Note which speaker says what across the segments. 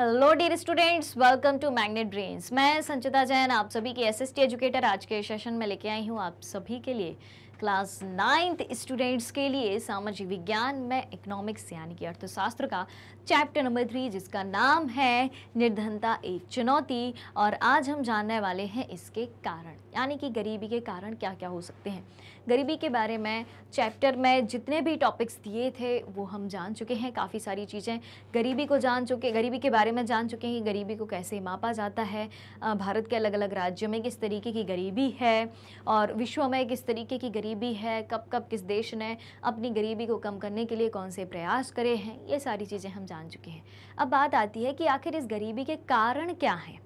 Speaker 1: Hello dear students welcome to Magnet Dreams मैं संचिता जैन आप सभी की एसएसटी एजुकेटर आज के सेशन में लेके आई हूँ आप सभी के लिए क्लास नाइन्थ स्टूडेंट्स के लिए सामाजिक विज्ञान में इकोनॉमिक्स यानी कि अर्थशास्त्र का चैप्टर नंबर थ्री जिसका नाम है निर्धनता एक चुनौती और आज हम जानने वाले हैं इसके कारण यानी कि गरीबी के कारण क्या क्या हो सकते हैं गरीबी के बारे में चैप्टर में जितने भी टॉपिक्स दिए थे वो हम जान चुके हैं काफ़ी सारी चीज़ें गरीबी को जान चुके गरीबी के बारे में जान चुके हैं कि गरीबी को कैसे मापा जाता है भारत के अलग अलग राज्यों में किस तरीके की गरीबी है और विश्व में किस तरीके की गरीबी है कब कब किस देश ने अपनी गरीबी को कम करने के लिए कौन से प्रयास करे हैं ये सारी चीज़ें हम जान चुके हैं अब बात आती है कि आखिर इस गरीबी के कारण क्या हैं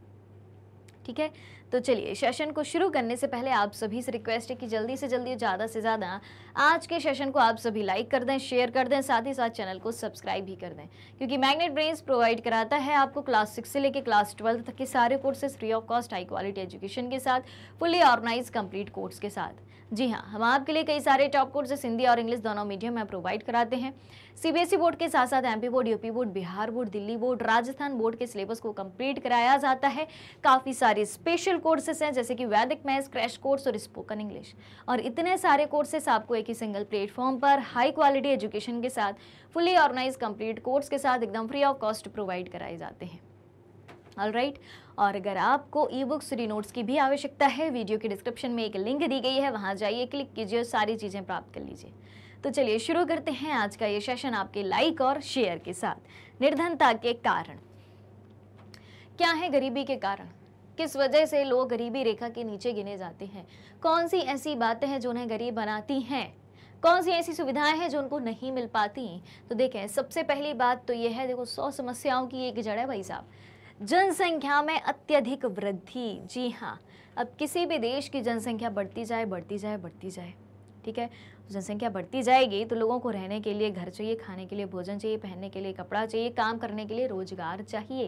Speaker 1: ठीक है तो चलिए सेशन को शुरू करने से पहले आप सभी से रिक्वेस्ट है कि जल्दी से जल्दी ज़्यादा से ज़्यादा आज के सेशन को आप सभी लाइक कर दें शेयर कर दें साथ ही साथ चैनल को सब्सक्राइब भी कर दें क्योंकि मैग्नेट ब्रेन्स प्रोवाइड कराता है आपको क्लास सिक्स से लेकर क्लास ट्वेल्थ तक के सारे courses free of cost high quality education के साथ फुली ऑर्गेनाइज कम्प्लीट कोर्स के साथ जी हाँ हम आपके लिए कई सारे टॉप कोर्सेस हिंदी और इंग्लिश दोनों मीडियम में प्रोवाइड कराते हैं सीबीएसई बोर्ड e के साथ साथ MP board UP board Bihar board Delhi board Rajasthan board के सिलेबस को कंप्लीट कराया जाता है काफ़ी सारे स्पेशल कोर्सेस हैं जैसे कि वैदिक मैथ्स क्रैश कोर्स और स्पोकन इंग्लिश और इतने सारे कोर्सेस आपको एक ही सिंगल प्लेटफॉर्म पर हाई क्वालिटी एजुकेशन के साथ फुली ऑर्गेनाइज कम्प्लीट कोर्स के साथ एकदम फ्री ऑफ कॉस्ट प्रोवाइड कराए जाते हैं ऑल राइट right? और अगर आपको ई बुक्स स्टडी नोट्स की भी आवश्यकता है वीडियो के डिस्क्रिप्शन में एक लिंक दी गई है वहाँ जाइए क्लिक कीजिए और सारी चीज़ें प्राप्त कर लीजिए तो चलिए शुरू करते हैं आज का ये सेशन आपके लाइक और शेयर के साथ निर्धनता के कारण क्या है गरीबी के कारण किस वजह से लोग गरीबी रेखा के नीचे गिने जाते हैं कौन सी ऐसी बातें हैं जो उन्हें गरीब बनाती हैं कौन सी ऐसी सुविधाएं हैं जो उनको नहीं मिल पाती तो देखें सबसे पहली बात तो यह है देखो सौ समस्याओं की एक जड़ है भाई साहब जनसंख्या में अत्यधिक वृद्धि जी हाँ अब किसी भी देश की जनसंख्या बढ़ती जाए बढ़ती जाए बढ़ती जाए ठीक है जनसंख्या बढ़ती जाएगी तो लोगों को रहने के लिए घर चाहिए खाने के लिए भोजन चाहिए पहनने के लिए कपड़ा चाहिए काम करने के लिए रोजगार चाहिए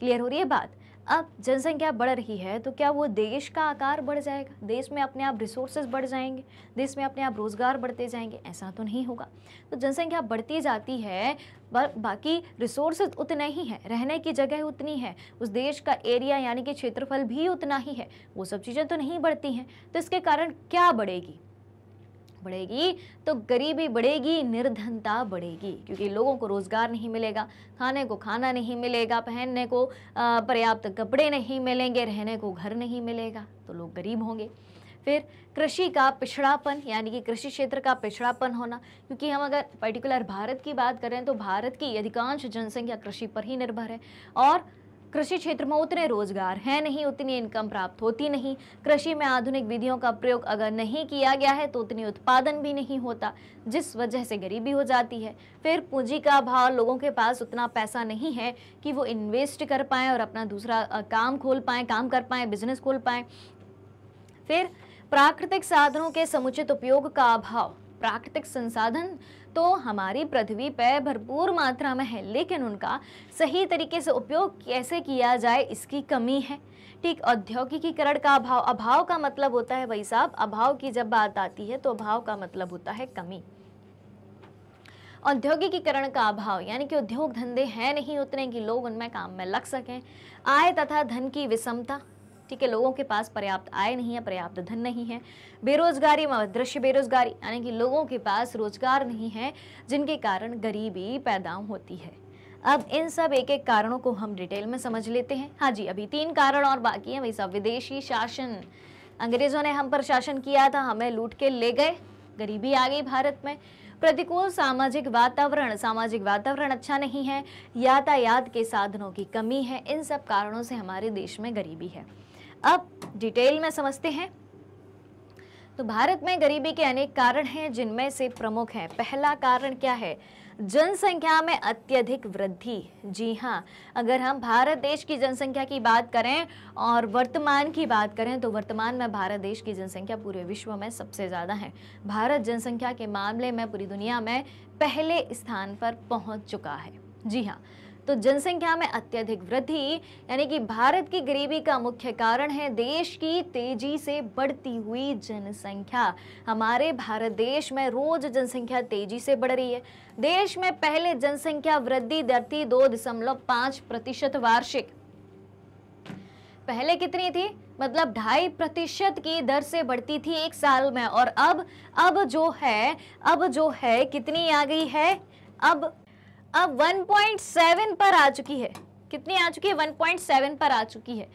Speaker 1: क्लियर हो रही है बात अब जनसंख्या बढ़ रही है तो क्या वो देश का आकार बढ़ जाएगा देश में अपने आप रिसोर्सेज बढ़ जाएंगे देश में अपने आप रोज़गार बढ़ते जाएंगे ऐसा तो नहीं होगा तो जनसंख्या बढ़ती जाती है बाकी रिसोर्सेज उतने ही हैं रहने की जगह उतनी है उस देश का एरिया यानी कि क्षेत्रफल भी उतना ही है वो सब चीज़ें तो नहीं बढ़ती हैं तो इसके कारण क्या बढ़ेगी बढ़ेगी तो गरीबी बढ़ेगी निर्धनता बढ़ेगी क्योंकि लोगों को रोज़गार नहीं मिलेगा खाने को खाना नहीं मिलेगा पहनने को पर्याप्त कपड़े नहीं मिलेंगे रहने को घर नहीं मिलेगा तो लोग गरीब होंगे फिर कृषि का पिछड़ापन यानी कि कृषि क्षेत्र का पिछड़ापन होना क्योंकि हम अगर पर्टिकुलर भारत की बात करें तो भारत की अधिकांश जनसंख्या कृषि पर ही निर्भर है और कृषि क्षेत्र में उतने रोजगार हैं नहीं उतनी इनकम प्राप्त होती नहीं कृषि में आधुनिक विधियों का प्रयोग अगर नहीं किया गया है तो उतनी उत्पादन भी नहीं होता जिस वजह से गरीबी हो जाती है फिर पूंजी का अभाव लोगों के पास उतना पैसा नहीं है कि वो इन्वेस्ट कर पाएँ और अपना दूसरा काम खोल पाएँ काम कर पाएँ बिजनेस खोल पाएँ फिर प्राकृतिक साधनों के समुचित उपयोग का अभाव प्राकृतिक संसाधन तो हमारी पृथ्वी पर भरपूर मात्रा में है लेकिन उनका सही तरीके से उपयोग कैसे किया जाए इसकी कमी है ठीक औद्योगिकीकरण का अभाव अभाव का मतलब होता है भाई साहब अभाव की जब बात आती है तो अभाव का मतलब होता है कमी औद्योगिकीकरण का अभाव यानी कि उद्योग धंधे हैं नहीं उतने कि लोग उनमें काम में लग सकें आय तथा धन की विषमता ठीक है लोगों के पास पर्याप्त आय नहीं है पर्याप्त धन नहीं है बेरोजगारी दृश्य बेरोजगारी यानी कि लोगों के पास रोजगार नहीं है जिनके कारण गरीबी पैदा होती है अब इन सब एक एक कारणों को हम डिटेल में समझ लेते हैं हाँ जी अभी तीन कारण और बाकी हैं भाई सब विदेशी शासन अंग्रेजों ने हम पर शासन किया था हमें लूट के ले गए गरीबी आ गई भारत में प्रतिकूल सामाजिक वातावरण सामाजिक वातावरण अच्छा नहीं है यातायात के साधनों की कमी है इन सब कारणों से हमारे देश में गरीबी है अब डिटेल में समझते हैं तो भारत में गरीबी के अनेक कारण हैं जिनमें से प्रमुख हैं पहला कारण क्या है जनसंख्या में अत्यधिक वृद्धि जी हाँ अगर हम भारत देश की जनसंख्या की बात करें और वर्तमान की बात करें तो वर्तमान में भारत देश की जनसंख्या पूरे विश्व में सबसे ज़्यादा है भारत जनसंख्या के मामले में पूरी दुनिया में पहले स्थान पर पहुंच चुका है जी हाँ तो जनसंख्या में अत्यधिक वृद्धि यानी कि भारत की गरीबी का मुख्य कारण है देश की तेजी से बढ़ती हुई जनसंख्या हमारे भारत देश में रोज जनसंख्या तेजी से बढ़ रही है देश में पहले जनसंख्या वृद्धि दर थी दो दशमलव पांच प्रतिशत वार्षिक पहले कितनी थी मतलब ढाई प्रतिशत की दर से बढ़ती थी एक साल में और अब अब जो है अब जो है कितनी आ गई है अब अब 1.7 पर आ चुकी है कितनी आ चुकी है 1.7 पर आ चुकी है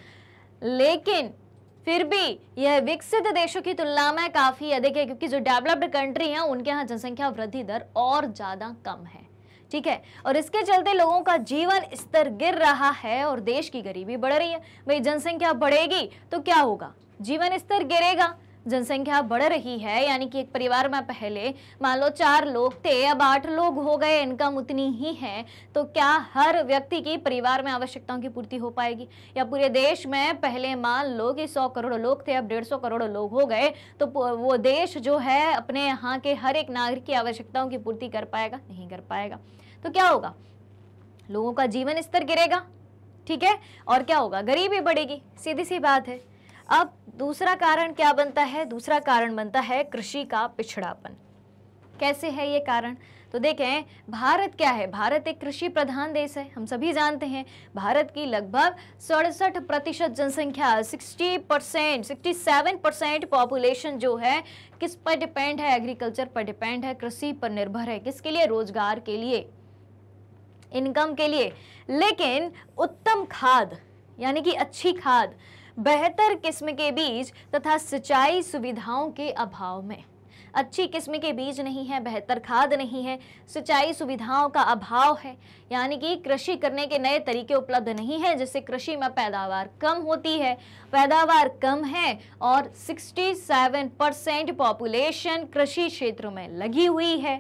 Speaker 1: लेकिन फिर भी यह विकसित देशों की तुलना में काफ़ी अधिक है क्योंकि जो डेवलप्ड कंट्री हैं उनके यहाँ जनसंख्या वृद्धि दर और ज़्यादा कम है ठीक है और इसके चलते लोगों का जीवन स्तर गिर रहा है और देश की गरीबी बढ़ रही है भाई जनसंख्या बढ़ेगी तो क्या होगा जीवन स्तर गिरेगा जनसंख्या बढ़ रही है यानी कि एक परिवार में पहले मान लो चार लोग थे अब आठ लोग हो गए इनकम उतनी ही है तो क्या हर व्यक्ति की परिवार में आवश्यकताओं की पूर्ति हो पाएगी या पूरे देश में पहले मान लो कि सौ करोड़ लोग थे अब डेढ़ सौ करोड़ लोग हो गए तो वो देश जो है अपने यहाँ के हर एक नागरिक की आवश्यकताओं की पूर्ति कर पाएगा नहीं कर पाएगा तो क्या होगा लोगों का जीवन स्तर गिरेगा ठीक है और क्या होगा गरीबी बढ़ेगी सीधी सी बात है अब दूसरा कारण क्या बनता है दूसरा कारण बनता है कृषि का पिछड़ापन कैसे है ये कारण तो देखें भारत क्या है भारत एक कृषि प्रधान देश है हम सभी जानते हैं भारत की लगभग सड़सठ प्रतिशत जनसंख्या 60 परसेंट सिक्सटी परसेंट पॉपुलेशन जो है किस पर डिपेंड है एग्रीकल्चर पर डिपेंड है कृषि पर निर्भर है किसके लिए रोजगार के लिए इनकम के लिए लेकिन उत्तम खाद यानी कि अच्छी खाद बेहतर किस्म के बीज तथा सिंचाई सुविधाओं के अभाव में अच्छी किस्म के बीज नहीं है बेहतर खाद नहीं है सिंचाई सुविधाओं का अभाव है यानी कि कृषि करने के नए तरीके उपलब्ध नहीं है जिससे कृषि में पैदावार कम होती है पैदावार कम है और 67 परसेंट पॉपुलेशन कृषि क्षेत्र में लगी हुई है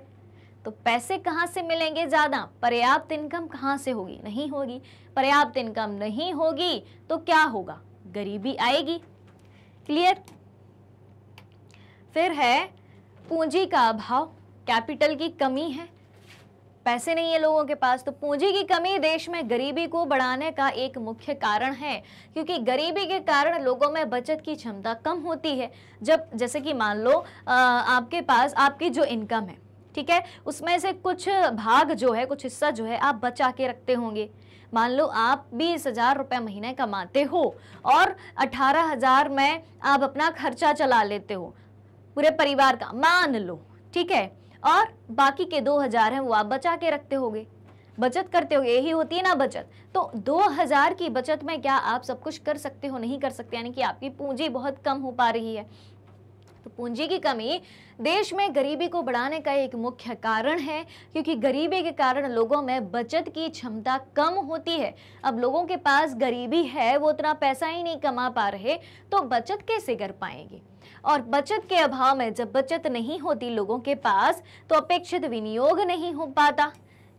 Speaker 1: तो पैसे कहाँ से मिलेंगे ज़्यादा पर्याप्त इनकम कहाँ से होगी नहीं होगी पर्याप्त इनकम नहीं होगी तो क्या होगा गरीबी आएगी क्लियर फिर है पूंजी का अभाव कैपिटल की कमी है पैसे नहीं है लोगों के पास तो पूंजी की कमी देश में गरीबी को बढ़ाने का एक मुख्य कारण है क्योंकि गरीबी के कारण लोगों में बचत की क्षमता कम होती है जब जैसे कि मान लो आपके पास आपकी जो इनकम है ठीक है उसमें से कुछ भाग जो है कुछ हिस्सा जो है आप बचा के रखते होंगे मान लो आप बीस हजार रुपये महीने कमाते हो और अठारह हजार में आप अपना खर्चा चला लेते हो पूरे परिवार का मान लो ठीक है और बाकी के दो हजार हैं वो आप बचा के रखते होगे बचत करते हो यही होती है ना बचत तो दो हजार की बचत में क्या आप सब कुछ कर सकते हो नहीं कर सकते यानी कि आपकी पूंजी बहुत कम हो पा रही है तो पूंजी की कमी देश में गरीबी को बढ़ाने का एक मुख्य कारण है क्योंकि गरीबी के कारण लोगों में बचत की क्षमता कम होती है अब लोगों के पास गरीबी है वो उतना पैसा ही नहीं कमा पा रहे तो बचत कैसे कर पाएंगे और बचत के अभाव में जब बचत नहीं होती लोगों के पास तो अपेक्षित विनियोग नहीं हो पाता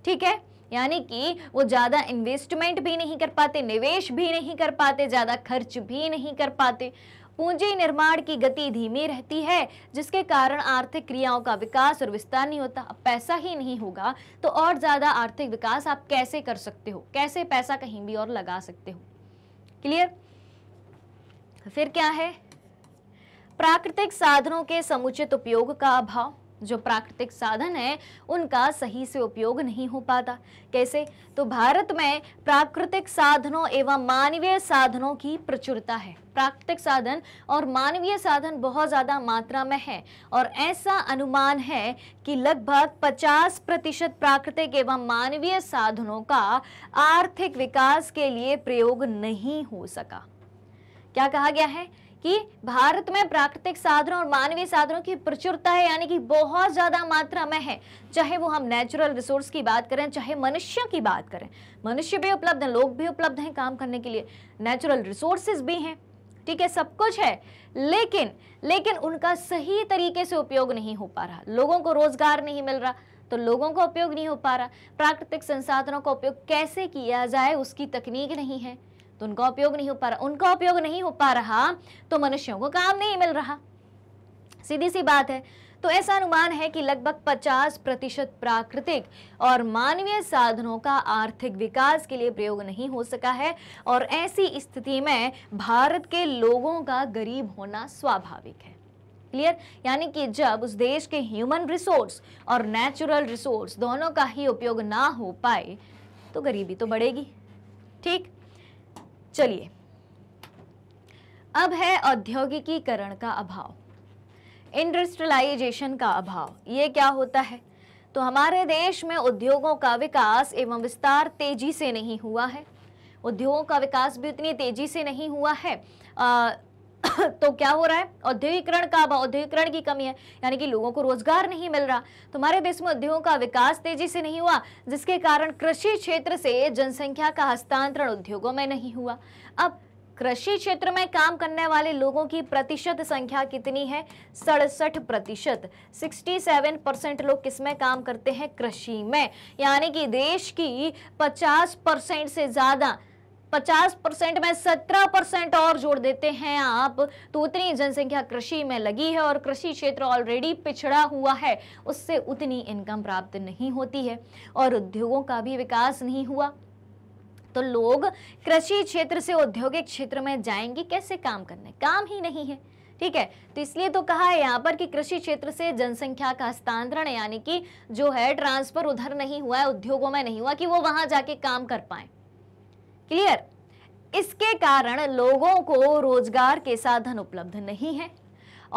Speaker 1: ठीक है यानी कि वो ज़्यादा इन्वेस्टमेंट भी नहीं कर पाते निवेश भी नहीं कर पाते ज़्यादा खर्च भी नहीं कर पाते पूंजी निर्माण की गति धीमी रहती है जिसके कारण आर्थिक क्रियाओं का विकास और विस्तार नहीं होता अब पैसा ही नहीं होगा तो और ज़्यादा आर्थिक विकास आप कैसे कर सकते हो कैसे पैसा कहीं भी और लगा सकते हो क्लियर फिर क्या है प्राकृतिक साधनों के समुचित उपयोग का अभाव जो प्राकृतिक साधन है उनका सही से उपयोग नहीं हो पाता कैसे तो भारत में प्राकृतिक साधनों एवं मानवीय साधनों की प्रचुरता है प्राकृतिक साधन और मानवीय साधन बहुत ज़्यादा मात्रा में है और ऐसा अनुमान है कि लगभग 50 प्रतिशत प्राकृतिक एवं मानवीय साधनों का आर्थिक विकास के लिए प्रयोग नहीं हो सका क्या कहा गया है कि भारत में प्राकृतिक साधनों और मानवीय साधनों की प्रचुरता है यानी कि बहुत ज़्यादा मात्रा में है चाहे वो हम नेचुरल रिसोर्स की बात करें चाहे मनुष्यों की बात करें मनुष्य भी उपलब्ध हैं लोग भी उपलब्ध हैं काम करने के लिए नेचुरल रिसोर्सेज भी हैं ठीक है सब कुछ है लेकिन लेकिन उनका सही तरीके से उपयोग नहीं हो पा रहा लोगों को रोजगार नहीं मिल रहा तो लोगों का उपयोग नहीं हो पा रहा प्राकृतिक संसाधनों का उपयोग कैसे किया जाए उसकी तकनीक नहीं है तो उनका उपयोग नहीं हो पा रहा उनका उपयोग नहीं हो पा रहा तो मनुष्यों को काम नहीं मिल रहा सीधी सी बात है तो ऐसा अनुमान है कि लगभग 50 प्रतिशत प्राकृतिक और मानवीय साधनों का आर्थिक विकास के लिए प्रयोग नहीं हो सका है और ऐसी स्थिति में भारत के लोगों का गरीब होना स्वाभाविक है क्लियर यानी कि जब उस देश के ह्यूमन रिसोर्स और नेचुरल रिसोर्स दोनों का ही उपयोग ना हो पाए तो गरीबी तो बढ़ेगी ठीक चलिए अब है औद्योगिकीकरण का अभाव इंडस्ट्रियलाइजेशन का अभाव ये क्या होता है तो हमारे देश में उद्योगों का विकास एवं विस्तार तेजी से नहीं हुआ है उद्योगों का विकास भी उतनी तेजी से नहीं हुआ है तो क्या हो रहा है औद्योगिकरण का अभाव औद्योगिकरण की कमी है यानी कि लोगों को रोजगार नहीं मिल रहा तो हमारे देश में उद्योगों का विकास तेजी से नहीं हुआ जिसके कारण कृषि क्षेत्र से जनसंख्या का हस्तांतरण उद्योगों में नहीं हुआ अब कृषि क्षेत्र में काम करने वाले लोगों की प्रतिशत संख्या कितनी है सड़सठ प्रतिशत सिक्सटी सेवन परसेंट लोग किसमें काम करते हैं कृषि में यानी कि देश की पचास परसेंट से ज़्यादा 50 परसेंट में 17 परसेंट और जोड़ देते हैं आप तो उतनी जनसंख्या कृषि में लगी है और कृषि क्षेत्र ऑलरेडी पिछड़ा हुआ है उससे उतनी इनकम प्राप्त नहीं होती है और उद्योगों का भी विकास नहीं हुआ तो लोग कृषि क्षेत्र से औद्योगिक क्षेत्र में जाएंगे कैसे काम करने काम ही नहीं है ठीक है तो इसलिए तो कहा है यहाँ पर कि कृषि क्षेत्र से जनसंख्या का हस्तांतरण यानी कि जो है ट्रांसफर उधर नहीं हुआ है उद्योगों में नहीं हुआ कि वो वहां जाके काम कर पाए क्लियर इसके कारण लोगों को रोजगार के साधन उपलब्ध नहीं है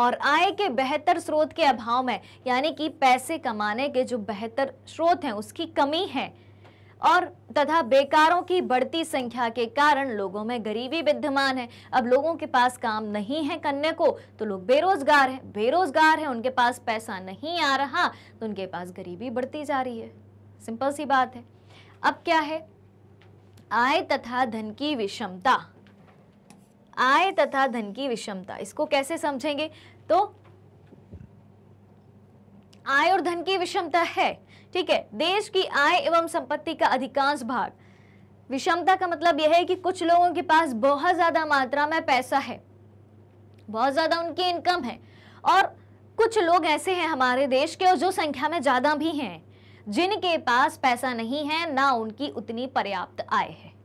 Speaker 1: और आय के बेहतर स्रोत के अभाव में यानी कि पैसे कमाने के जो बेहतर स्रोत हैं उसकी कमी है और तथा बेकारों की बढ़ती संख्या के कारण लोगों में गरीबी विद्यमान है अब लोगों के पास काम नहीं है करने को तो लोग बेरोजगार हैं बेरोजगार हैं उनके पास पैसा नहीं आ रहा तो उनके पास गरीबी बढ़ती जा रही है सिंपल सी बात है अब क्या है आय तथा धन की विषमता आय तथा धन की विषमता इसको कैसे समझेंगे तो आय और धन की विषमता है ठीक है देश की आय एवं संपत्ति का अधिकांश भाग विषमता का मतलब यह है कि कुछ लोगों के पास बहुत ज़्यादा मात्रा में पैसा है बहुत ज़्यादा उनकी इनकम है और कुछ लोग ऐसे हैं हमारे देश के और जो संख्या में ज़्यादा भी हैं जिनके पास पैसा नहीं है ना उनकी उतनी पर्याप्त आय है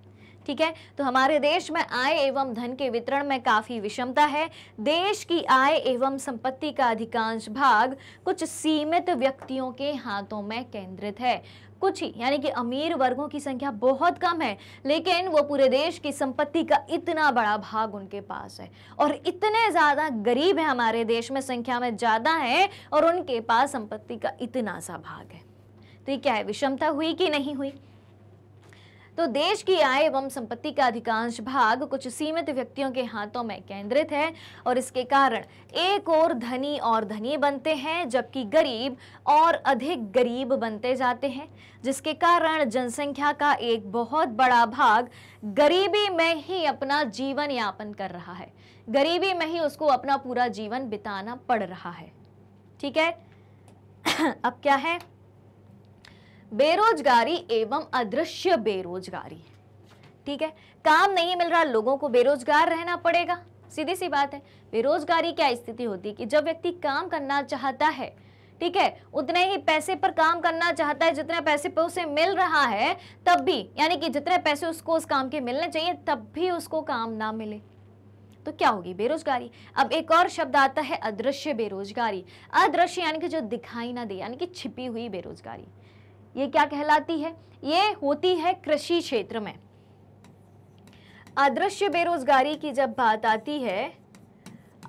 Speaker 1: ठीक है तो हमारे देश में आय एवं धन के वितरण में काफ़ी विषमता है देश की आय एवं संपत्ति का अधिकांश भाग कुछ सीमित व्यक्तियों के हाथों में केंद्रित है कुछ ही यानी कि अमीर वर्गों की संख्या बहुत कम है लेकिन वो पूरे देश की संपत्ति का इतना बड़ा भाग उनके पास है और इतने ज़्यादा गरीब है हमारे देश में संख्या में ज़्यादा है और उनके पास संपत्ति का इतना सा भाग है तो ये क्या है विषमता हुई कि नहीं हुई तो देश की आय एवं संपत्ति का अधिकांश भाग कुछ सीमित व्यक्तियों के हाथों में केंद्रित है और इसके कारण एक और धनी और धनी बनते हैं जबकि गरीब और अधिक गरीब बनते जाते हैं जिसके कारण जनसंख्या का एक बहुत बड़ा भाग गरीबी में ही अपना जीवन यापन कर रहा है गरीबी में ही उसको अपना पूरा जीवन बिताना पड़ रहा है ठीक है अब क्या है बेरोजगारी एवं अदृश्य बेरोजगारी ठीक है काम नहीं मिल रहा लोगों को बेरोजगार रहना पड़ेगा सीधी सी बात है बेरोजगारी क्या स्थिति होती है कि जब व्यक्ति काम करना चाहता है ठीक है उतने ही पैसे पर काम करना चाहता है जितने पैसे पर उसे मिल रहा है तब भी यानी कि जितने पैसे उसको उस काम के मिलने चाहिए तब भी उसको काम ना मिले तो क्या होगी बेरोजगारी अब एक और शब्द आता है अदृश्य बेरोजगारी अदृश्य यानी कि जो दिखाई ना दे यानी कि छिपी हुई बेरोजगारी ये क्या कहलाती है ये होती है कृषि क्षेत्र में अदृश्य बेरोजगारी की जब बात आती है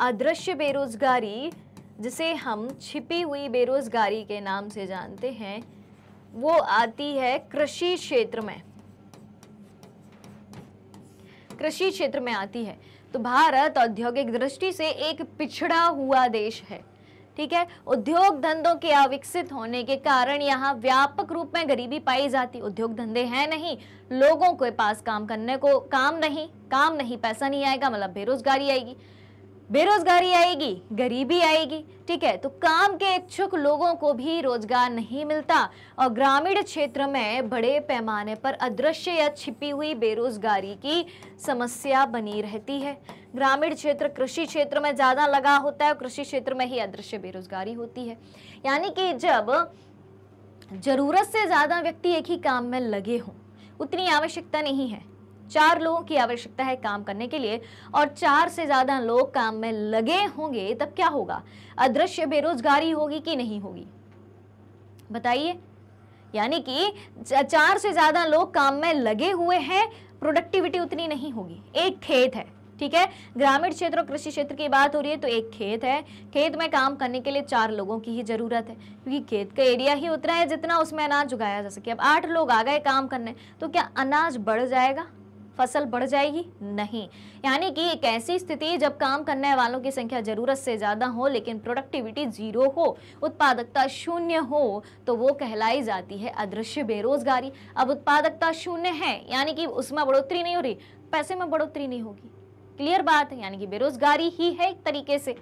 Speaker 1: अदृश्य बेरोजगारी जिसे हम छिपी हुई बेरोजगारी के नाम से जानते हैं वो आती है कृषि क्षेत्र में कृषि क्षेत्र में आती है तो भारत औद्योगिक दृष्टि से एक पिछड़ा हुआ देश है ठीक है उद्योग धंधों के अविकसित होने के कारण यहाँ व्यापक रूप में गरीबी पाई जाती उद्योग धंधे हैं नहीं लोगों के पास काम करने को काम नहीं काम नहीं पैसा नहीं आएगा मतलब बेरोजगारी आएगी बेरोजगारी आएगी गरीबी आएगी ठीक है तो काम के इच्छुक लोगों को भी रोजगार नहीं मिलता और ग्रामीण क्षेत्र में बड़े पैमाने पर अदृश्य या छिपी हुई बेरोजगारी की समस्या बनी रहती है ग्रामीण क्षेत्र कृषि क्षेत्र में ज़्यादा लगा होता है और कृषि क्षेत्र में ही अदृश्य बेरोजगारी होती है यानी कि जब जरूरत से ज़्यादा व्यक्ति एक ही काम में लगे हों उतनी आवश्यकता नहीं है चार लोगों की आवश्यकता है काम करने के लिए और चार से ज़्यादा लोग काम में लगे होंगे तब क्या होगा अदृश्य बेरोजगारी होगी कि नहीं होगी बताइए यानी कि चार से ज़्यादा लोग काम में लगे हुए हैं प्रोडक्टिविटी उतनी नहीं होगी एक खेत है ठीक है ग्रामीण क्षेत्र और कृषि क्षेत्र की बात हो रही है तो एक खेत है खेत में काम करने के लिए चार लोगों की ही जरूरत है क्योंकि खेत का एरिया ही उतना है जितना उसमें अनाज उगाया जा सके अब आठ लोग आ गए काम करने तो क्या अनाज बढ़ जाएगा फसल बढ़ जाएगी नहीं यानी कि एक ऐसी स्थिति जब काम करने वालों की संख्या जरूरत से ज़्यादा हो लेकिन प्रोडक्टिविटी जीरो हो उत्पादकता शून्य हो तो वो कहलाई जाती है अदृश्य बेरोजगारी अब उत्पादकता शून्य है यानी कि उसमें बढ़ोतरी नहीं हो रही पैसे में बढ़ोतरी नहीं होगी क्लियर बात है यानी कि बेरोजगारी ही है एक तरीके से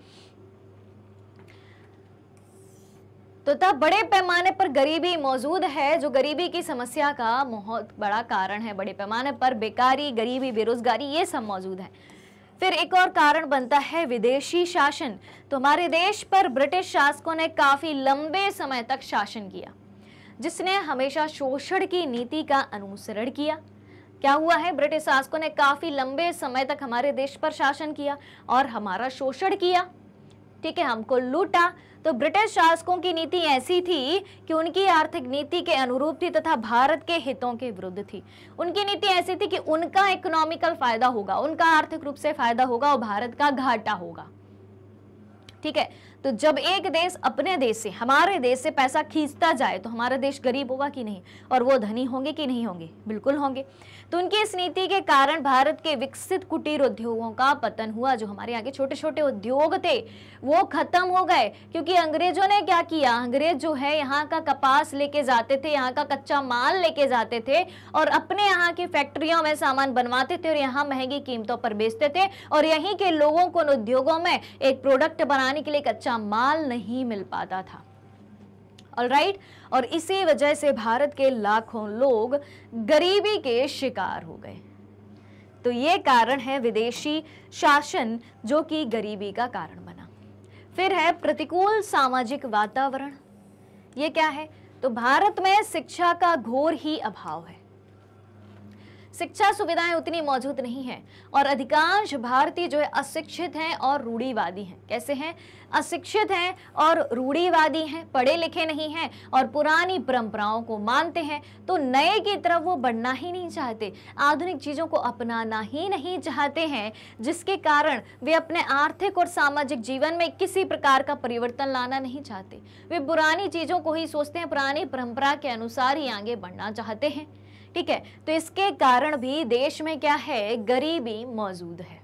Speaker 1: तो तब बड़े पैमाने पर गरीबी मौजूद है जो गरीबी की समस्या का बहुत बड़ा कारण है बड़े पैमाने पर बेकारी गरीबी बेरोजगारी ये सब मौजूद है फिर एक और कारण बनता है विदेशी शासन तो हमारे देश पर ब्रिटिश शासकों ने काफ़ी लंबे समय तक शासन किया जिसने हमेशा शोषण की नीति का अनुसरण किया क्या हुआ है ब्रिटिश शासकों ने काफी लंबे समय तक हमारे देश पर शासन किया और हमारा शोषण किया ठीक है हमको लूटा तो ब्रिटिश शासकों की नीति ऐसी थी कि उनकी आर्थिक नीति के अनुरूप थी तथा भारत के हितों के विरुद्ध थी उनकी नीति ऐसी थी कि उनका इकोनॉमिकल फायदा होगा उनका आर्थिक रूप से फायदा होगा और भारत का घाटा होगा ठीक है तो जब एक देश अपने देश से हमारे देश से पैसा खींचता जाए तो हमारा देश गरीब होगा कि नहीं और वो धनी होंगे कि नहीं होंगे बिल्कुल होंगे तो उनकी इस नीति के कारण भारत के विकसित कुटीर उद्योगों का पतन हुआ जो हमारे यहाँ के छोटे छोटे उद्योग थे वो खत्म हो गए क्योंकि अंग्रेजों ने क्या किया अंग्रेज जो है यहाँ का कपास लेके जाते थे यहाँ का कच्चा माल लेके जाते थे और अपने यहाँ की फैक्ट्रियों में सामान बनवाते थे और यहाँ महंगी कीमतों पर बेचते थे और यहीं के लोगों को उन उद्योगों में एक प्रोडक्ट बनाने के लिए कच्चा कच्चा माल नहीं मिल पाता था और right? और इसी वजह से भारत के लाखों लोग गरीबी के शिकार हो गए तो ये कारण है विदेशी शासन जो कि गरीबी का कारण बना फिर है प्रतिकूल सामाजिक वातावरण ये क्या है तो भारत में शिक्षा का घोर ही अभाव है शिक्षा सुविधाएं उतनी मौजूद नहीं है और अधिकांश भारतीय जो है अशिक्षित हैं और रूढ़ीवादी हैं कैसे हैं अशिक्षित हैं और रूढ़ीवादी हैं पढ़े लिखे नहीं हैं और पुरानी परंपराओं को मानते हैं तो नए की तरफ वो बढ़ना ही नहीं चाहते आधुनिक चीज़ों को अपनाना ही नहीं चाहते हैं जिसके कारण वे अपने आर्थिक और सामाजिक जीवन में किसी प्रकार का परिवर्तन लाना नहीं चाहते वे पुरानी चीज़ों को ही सोचते हैं पुरानी परंपरा के अनुसार ही आगे बढ़ना चाहते हैं ठीक है तो इसके कारण भी देश में क्या है गरीबी मौजूद है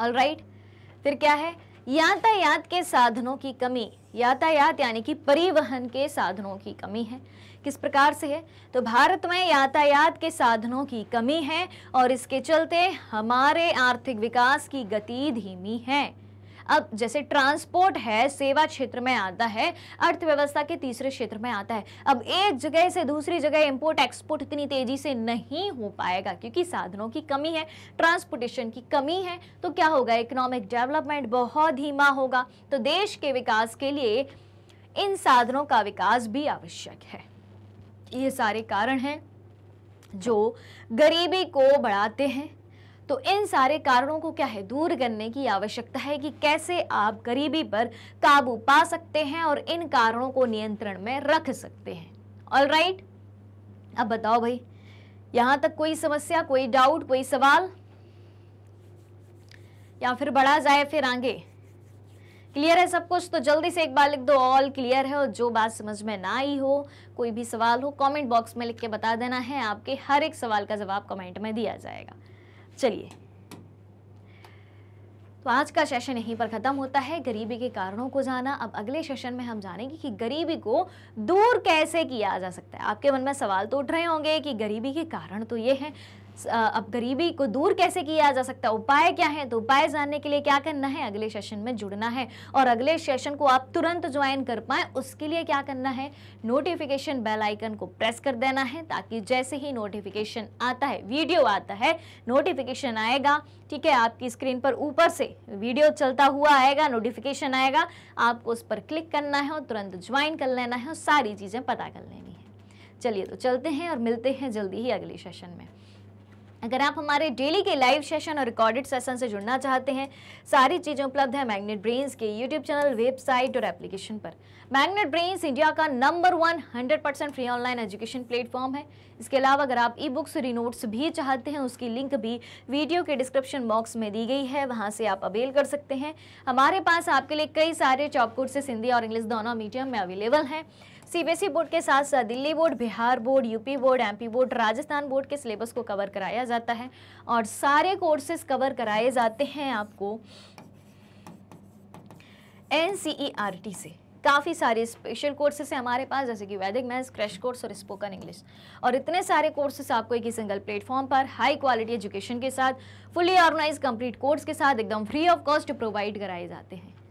Speaker 1: ऑल right? फिर क्या है यातायात के साधनों की कमी यातायात यानी कि परिवहन के साधनों की कमी है किस प्रकार से है तो भारत में यातायात के साधनों की कमी है और इसके चलते हमारे आर्थिक विकास की गति धीमी है अब जैसे ट्रांसपोर्ट है सेवा क्षेत्र में आता है अर्थव्यवस्था के तीसरे क्षेत्र में आता है अब एक जगह से दूसरी जगह इंपोर्ट एक्सपोर्ट इतनी तेजी से नहीं हो पाएगा क्योंकि साधनों की कमी है ट्रांसपोर्टेशन की कमी है तो क्या होगा इकोनॉमिक डेवलपमेंट बहुत धीमा होगा तो देश के विकास के लिए इन साधनों का विकास भी आवश्यक है ये सारे कारण हैं जो गरीबी को बढ़ाते हैं तो इन सारे कारणों को क्या है दूर करने की आवश्यकता है कि कैसे आप गरीबी पर काबू पा सकते हैं और इन कारणों को नियंत्रण में रख सकते हैं ऑल राइट अब बताओ भाई यहां तक कोई समस्या कोई डाउट कोई सवाल या फिर बढ़ा जाए फिर आगे क्लियर है सब कुछ तो जल्दी से एक बार लिख दो ऑल क्लियर है और जो बात समझ में ना आई हो कोई भी सवाल हो कमेंट बॉक्स में लिख के बता देना है आपके हर एक सवाल का जवाब कमेंट में दिया जाएगा चलिए तो आज का सेशन यहीं पर ख़त्म होता है गरीबी के कारणों को जाना अब अगले सेशन में हम जानेंगे कि गरीबी को दूर कैसे किया जा सकता है आपके मन में सवाल तो उठ रहे होंगे कि गरीबी के कारण तो ये हैं अब गरीबी को दूर कैसे किया जा सकता है उपाय क्या है तो उपाय जानने के लिए क्या करना है अगले सेशन में जुड़ना है और अगले सेशन को आप तुरंत ज्वाइन कर पाए उसके लिए क्या करना है नोटिफिकेशन बेल आइकन को प्रेस कर देना है ताकि जैसे ही नोटिफिकेशन आता है वीडियो आता है नोटिफिकेशन आएगा ठीक है आपकी स्क्रीन पर ऊपर से वीडियो चलता हुआ आएगा नोटिफिकेशन आएगा आपको उस पर क्लिक करना है और तुरंत ज्वाइन कर लेना है और सारी चीज़ें पता कर लेनी है चलिए तो चलते हैं और मिलते हैं जल्दी ही अगले सेशन में अगर आप हमारे डेली के लाइव सेशन और रिकॉर्डेड सेशन से जुड़ना चाहते हैं सारी चीज़ें उपलब्ध है मैग्नेट ब्रेन्स के यूट्यूब चैनल वेबसाइट और एप्लीकेशन पर मैग्नेट ब्रेन्स इंडिया का number one hundred percent free online education platform है इसके अलावा अगर आप ई बुक्स रिनोट्स भी चाहते हैं उसकी लिंक भी वीडियो के डिस्क्रिप्शन बॉक्स में दी गई है वहाँ से आप अवेल कर सकते हैं हमारे पास आपके लिए कई सारे चॉप कोर्सेस हिंदी और इंग्लिश दोनों मीडियम में अवेलेबल हैं सीबीएसई e बोर्ड के साथ साथ Delhi board Bihar board UP board MP board Rajasthan board के सिलेबस को कवर कराया जाता है और सारे कोर्सेस कवर कराए जाते हैं आपको एन e से काफ़ी सारे स्पेशल कोर्सेस हैं हमारे पास जैसे कि वैदिक मैथ्स क्रैश कोर्स और स्पोकन इंग्लिश और इतने सारे कोर्सेस आपको एक ही सिंगल प्लेटफॉर्म पर हाई क्वालिटी एजुकेशन के साथ फुली ऑर्गेनाइज कंप्लीट कोर्स के साथ एकदम फ्री ऑफ कॉस्ट प्रोवाइड कराए जाते हैं